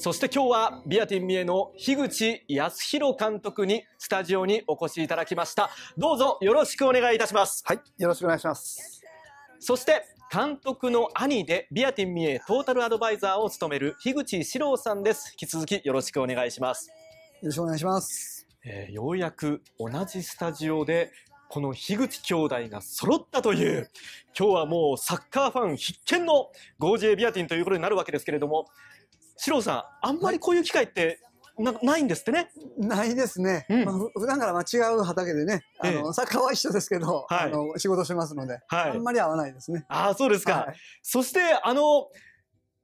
そして今日はビアティンミエの樋口康弘監督にスタジオにお越しいただきました。どうぞよろしくお願いいたします。はい、よろしくお願いします。そして監督の兄でビアティンミエトータルアドバイザーを務める樋口史郎さんです。引き続きよろしくお願いします。よろしくお願いします。えー、ようやく同じスタジオでこの樋口兄弟が揃ったという、今日はもうサッカーファン必見のゴー 5J ビアティンということになるわけですけれども、四郎さん、あんまりこういう機会ってなないんですってね。ないですね。うんまあ、普段から違う畑でね、あの、作家は一緒ですけど、はい、あの、仕事しますので、はい、あんまり合わないですね。ああ、そうですか。はい、そして、あの、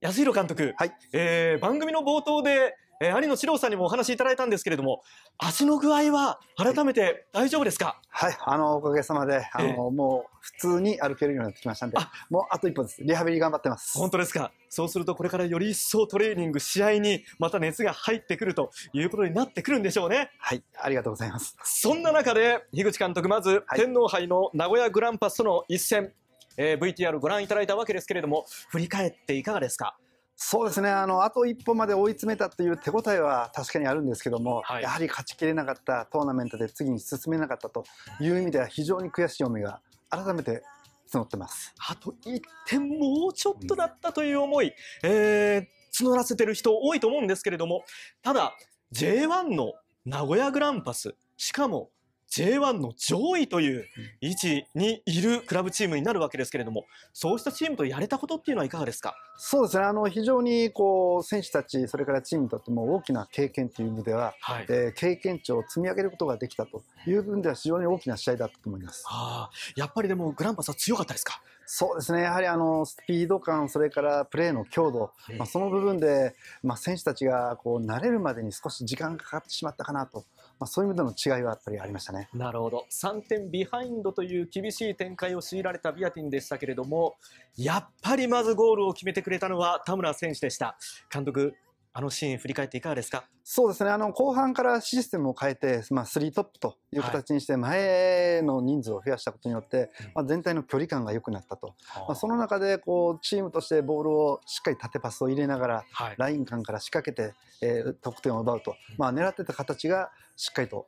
安弘監督、はい、えー、番組の冒頭でえー、兄の四郎さんにもお話しいただいたんですけれども、足の具合は改めて大丈夫ですかはい、あの、おかげさまで、あの、えー、もう普通に歩けるようになってきましたんで、もうあと一歩です。リハビリ頑張ってます。本当ですかそうするとこれからより一層トレーニング、試合にまた熱が入ってくるということになってくるんでしょうね。はい、ありがとうございます。そんな中で、樋口監督、まず、はい、天皇杯の名古屋グランパスとの一戦、えー、VTR ご覧いただいたわけですけれども、振り返っていかがですかそうですねあのあと一歩まで追い詰めたという手応えは確かにあるんですけども、はい、やはり勝ちきれなかったトーナメントで次に進めなかったという意味では非常に悔しい思いが改めて募ってますあと1点もうちょっとだったという思い、うん、えー、募らせてる人多いと思うんですけれどもただ J1 の名古屋グランパスしかも J1 の上位という位置にいるクラブチームになるわけですけれども、そうしたチームとやれたことっていうのはいかがですかそうですね、あの非常にこう選手たち、それからチームにとっても大きな経験という意味では、はい、えー、経験値を積み上げることができたという部分では、非常に大きな試合だったと思います、あ、やっぱりでも、グランパスは強かったですかそうですね、やはりあのスピード感、それからプレーの強度、まあ、その部分で、まあ、選手たちがこう慣れるまでに少し時間がかかってしまったかなと。まあ、そういう意味での違いはやっぱりありましたねなるほど3点ビハインドという厳しい展開を強いられたビアティンでしたけれどもやっぱりまずゴールを決めてくれたのは田村選手でした監督あのシーン振り返っていかがですかそうですね。あの、後半からシステムを変えて、まあ、3トップという形にして、前の人数を増やしたことによって、まあ、全体の距離感が良くなったと。まあ、その中で、こう、チームとしてボールをしっかり縦パスを入れながら、ライン間から仕掛けて、えー、得点を奪うと。まあ、狙ってた形が、しっかりと、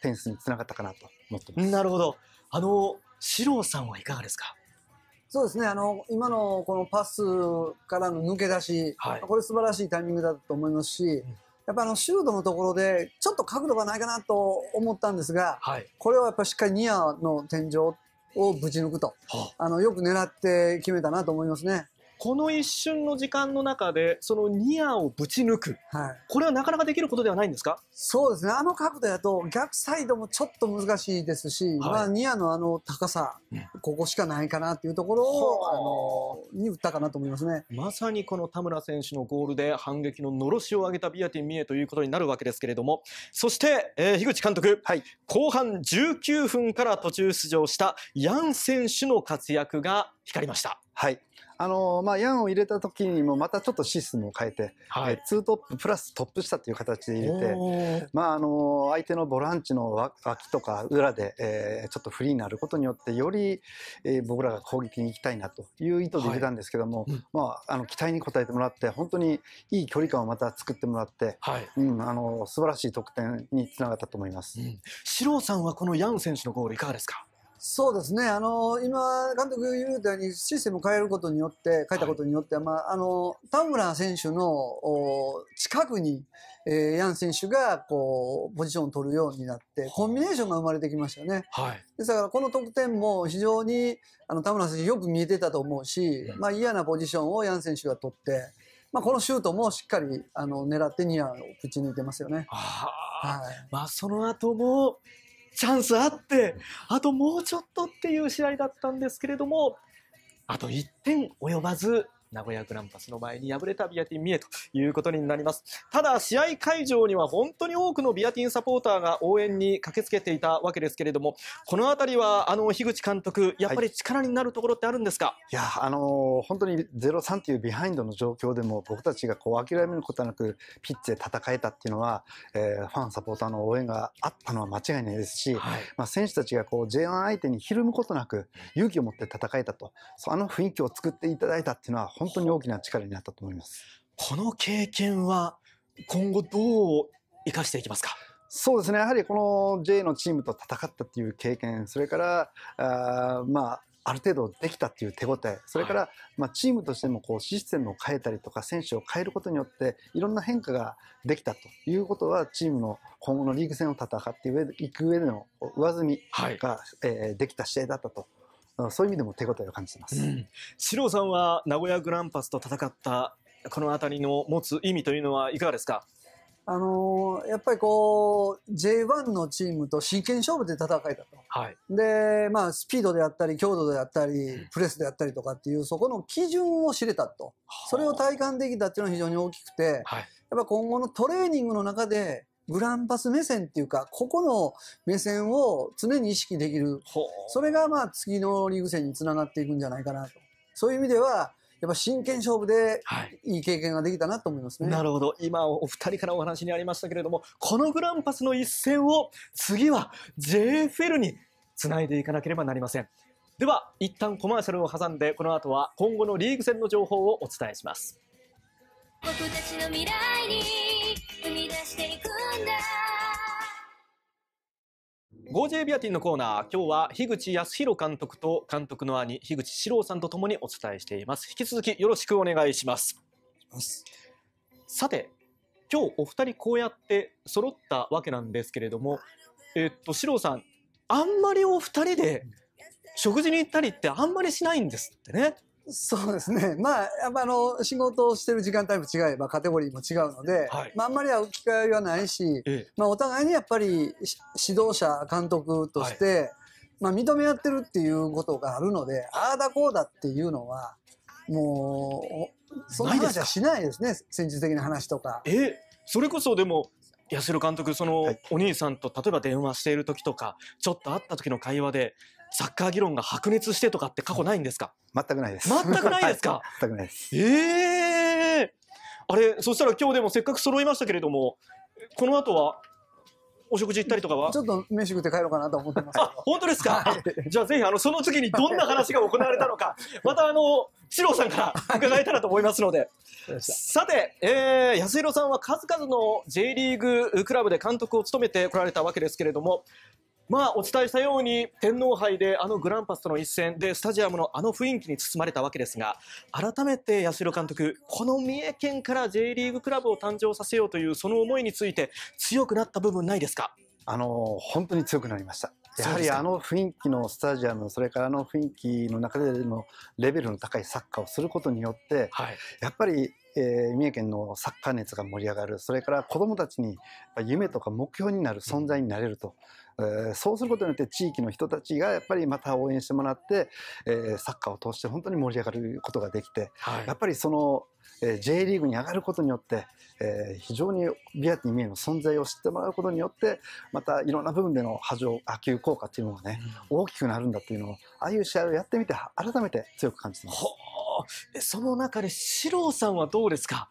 点数につながったかなと思ってます。なるほど。あの、四郎さんはいかがですかそうですね、あの、今のこのパスからの抜け出し、はい、これ素晴らしいタイミングだと思いますし、やっぱあのシュートのところでちょっと角度がないかなと思ったんですが、はい、これはやっぱりしっかりニアの天井をぶち抜くと、はあ、あのよく狙って決めたなと思いますね。この一瞬の時間の中で、そのニアをぶち抜く、はい、これはなかなかできることではないんですかそうですね、あの角度だと、逆サイドもちょっと難しいですし、はい、まあ、ニアのあの高さ、ここしかないかなというところを、あのに打ったかなと思いますねまさにこの田村選手のゴールで、反撃ののろしを上げたビアティン・ミエということになるわけですけれども、そして、えー、樋口監督、はい、後半19分から途中出場したヤン選手の活躍が光りました。はいあのまあ、ヤンを入れた時にもまたちょっとシステムを変えて、はいえートッププラストップ下という形で入れて、まあ、あの相手のボランチの脇とか裏で、えー、ちょっとフリーになることによってより、えー、僕らが攻撃に行きたいなという意図で入れたんですけども、はい、まあ、あの期待に応えてもらって本当にいい距離感をまた作ってもらって、はいうん、あの素晴らしい得点につながったと思います。うん、さんはこのヤン選手のゴールいかがですかそうですね、あの今、監督言うたように、システムを変えることによって、変えたことによって、はい、まあ、あの田村選手の近くに、えー、ヤン選手がこうポジションを取るようになって、コンビネーションが生まれてきましたよね。はい、ですから、この得点も非常にあの田村選手、よく見えてたと思うし、うん、まあ、嫌なポジションをヤン選手が取って。まあ、このシュートもしっかりあの狙ってニアを口に抜いてますよね。はい、まあ、その後もチャンスあって、あともうちょっとっていう試合だったんですけれども、あと1点及ばず名古屋グランパスの前に敗れたビアティン三重ということになります。ただ、試合会場には本当に多くのビアティンサポーターが応援に駆けつけていたわけですけれども、この辺りは、あの、樋口監督、やっぱり力になるところってあるんですか、はい、いや、あのー、本当に0-3というビハインドの状況でも、僕たちがこう、諦めることなく、ピッチで戦えたっていうのは、えー、ファン、サポーターの応援があったのは間違いないですし、はい、まあ、選手たちがこう、J1 相手にひるむことなく、勇気を持って戦えたと、あの雰囲気を作っていただいたっていうのは、本当に大きな力になったと思います。この経験は今後どう生かしていきますかそうですねやはりこの J のチームと戦ったっていう経験それからあまあある程度できたっていう手応え、それから、まあ、チームとしてもこうシステムを変えたりとか、選手を変えることによって、いろんな変化ができたということは、チームの今後のリーグ戦を戦っていく上での上積みが、はい、えー、できた試合だったとそういう意味でも手応えを感じてます。四、う、郎、ん、さんは名古屋グランパスと戦ったこの辺りの持つ意味というのはいかがですかあのー、やっぱりこう J1 のチームと真剣勝負で戦えたと、はい、でまあ、スピードであったり強度であったりプレスであったりとかっていうそこの基準を知れたと、それを体感できたっていうのは非常に大きくて、はい、やっぱ今後のトレーニングの中でグランパス目線っていうか、ここの目線を常に意識できる。それがまあ次のリーグ戦につながっていくんじゃないかなと。そういう意味では、やっぱ真剣勝負でいい経験ができたなと思いますね、はい、なるほど今お二人からお話にありましたけれどもこのグランパスの一戦を次は JFL につないでいかなければなりませんでは一旦コマーシャルを挟んでこの後は今後のリーグ戦の情報をお伝えします僕たちの未来にみ出していくんだゴージェビアティンのコーナー、今日は樋口康弘監督と監督の兄、樋口史郎さんとともにお伝えしています。引き続きよろしくお願いします。さて、今日お二人こうやって揃ったわけなんですけれども、えっと、史郎さん、あんまりお二人で食事に行ったりってあんまりしないんですってね。そうですね。まあ、やっぱあの、仕事をしてる時間帯も違えばカテゴリーも違うので、はい、まあ、あんまり会う機会はないし、ええ、まあ、お互いにやっぱり指導者、監督として、はい、まあ、認め合ってるっていうことがあるので、ああだこうだっていうのは、もう、そんな話はしないですね、す戦術的な話とか。え、え、それこそでも、八代監督、その、お兄さんと例えば電話している時とか、ちょっと会った時の会話で、サッカー議論が白熱してとかって過去ないんですか全くないです。全くないですか、はい、全くないです。ええー、あれ、そしたら今日でもせっかく揃いましたけれども、この後はお食事行ったりとかはちょっと飯食って帰ろうかなと思ってますあ本当ですか、はい、じゃあぜひあのその次にどんな話が行われたのかまたあの四郎さんから伺えたらと思いますのでさて、えー、安弘さんは数々の J リーグクラブで監督を務めてこられたわけですけれどもまあ、お伝えしたように天皇杯であのグランパスとの一戦でスタジアムのあの雰囲気に包まれたわけですが改めて八代監督この三重県から J リーグクラブを誕生させようというその思いについて強くなった部分ないですかあの本当に強くなりました。やはりあの雰囲気のスタジアム、それからあの雰囲気の中でのレベルの高いサッカーをすることによって、はい、やっぱりえー、三重県のサッカー熱が盛り上がるそれから子どもたちに夢とか目標になる存在になれると、えー、そうすることによって地域の人たちがやっぱりまた応援してもらって、えー、サッカーを通して本当に盛り上がることができて、はい、やっぱりその、えー、J リーグに上がることによって、えー、非常にビアティミエの存在を知ってもらうことによってまたいろんな部分での波状波及効果っていうのがね、うん、大きくなるんだっていうのをああいう試合をやってみて改めて強く感じてます。その中で四郎さんはどうですか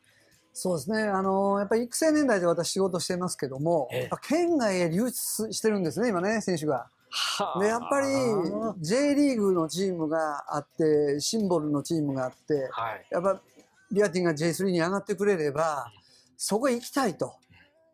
そうですね。あのやっぱり育成年代で私仕事してますけども、え県外へ流出してるんですね、今ね、選手が。で、やっぱり J リーグのチームがあって、シンボルのチームがあって、はい、やっぱリアティンが J3 に上がってくれれば、そこへ行きたいと。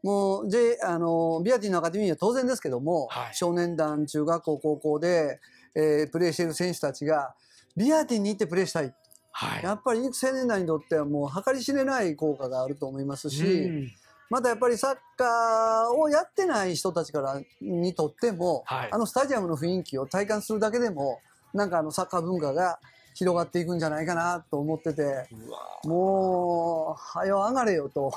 もう、J、あの、ビアティンのアカデミーは当然ですけども、はい、少年団、中学校、高校で、えー、プレーしている選手たちが、ビアティンに行ってプレーしたいはい、やっぱり青年団にとってはもう計り知れない効果があると思いますし、うん、またやっぱりサッカーをやってない人たちからにとっても、はい、あのスタジアムの雰囲気を体感するだけでもなんかあのサッカー文化が広がっていくんじゃないかなと思ってて、うもう、はよ上がれよと、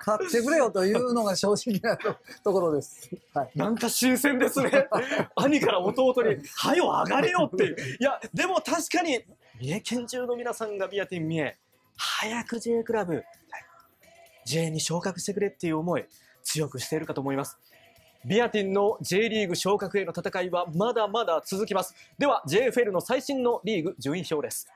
買ってくれよというのが正直なところです。はい、なんか新鮮ですね。兄から弟に、はよ上がれよって。いや、でも確かに、三重県中の皆さんがビアティン三重、早く J クラブ、J に昇格してくれっていう思い、強くしているかと思います。ビアティンの J リーグ昇格への戦いはまだまだ続きます。では JFL の最新のリーグ順位表です。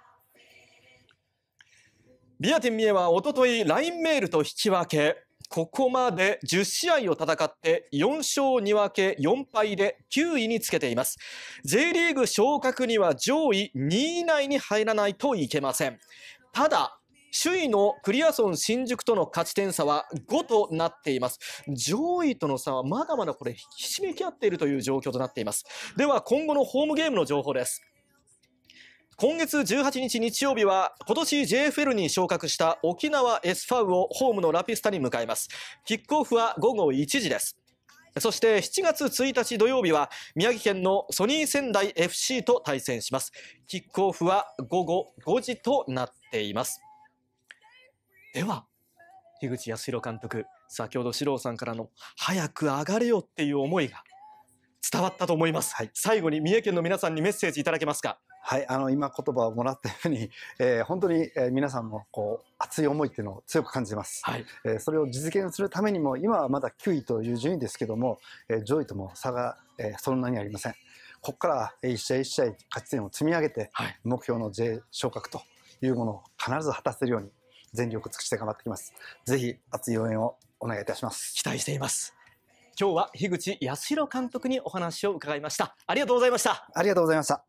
ビアティン三重はおととい、ラインメールと引き分け。ここまで10試合を戦って4勝2分け4敗で9位につけています。J リーグ昇格には上位2位以内に入らないといけません。ただ、首位のクリアソン新宿との勝ち点差は5となっています。上位との差はまだまだこれ、ひしめき合っているという状況となっています。では、今後のホームゲームの情報です。今月18日日曜日は今年 JFL に昇格した沖縄 S ファウをホームのラピスタに迎えます。キックオフは午後1時です。そして7月1日土曜日は宮城県のソニー仙台 FC と対戦します。キックオフは午後5時となっています。では、樋口康弘監督、先ほど史郎さんからの早く上がれよっていう思いが伝わったと思います、はい、最後に三重県の皆さんにメッセージいただけますかはいあの今言葉をもらったように、えー、本当に、え皆さんのこう熱い思いっていうのを強く感じます、はい、えー、それを実現するためにも今はまだ9位という順位ですけども、えー、上位とも差が、えそんなにありませんここから一試合一試合勝ち点を積み上げて、はい、目標の J 昇格というものを必ず果たせるように全力尽くして頑張ってきますぜひ熱い応援をお願いいたします期待しています今日は樋口康弘監督にお話を伺いましたありがとうございましたありがとうございました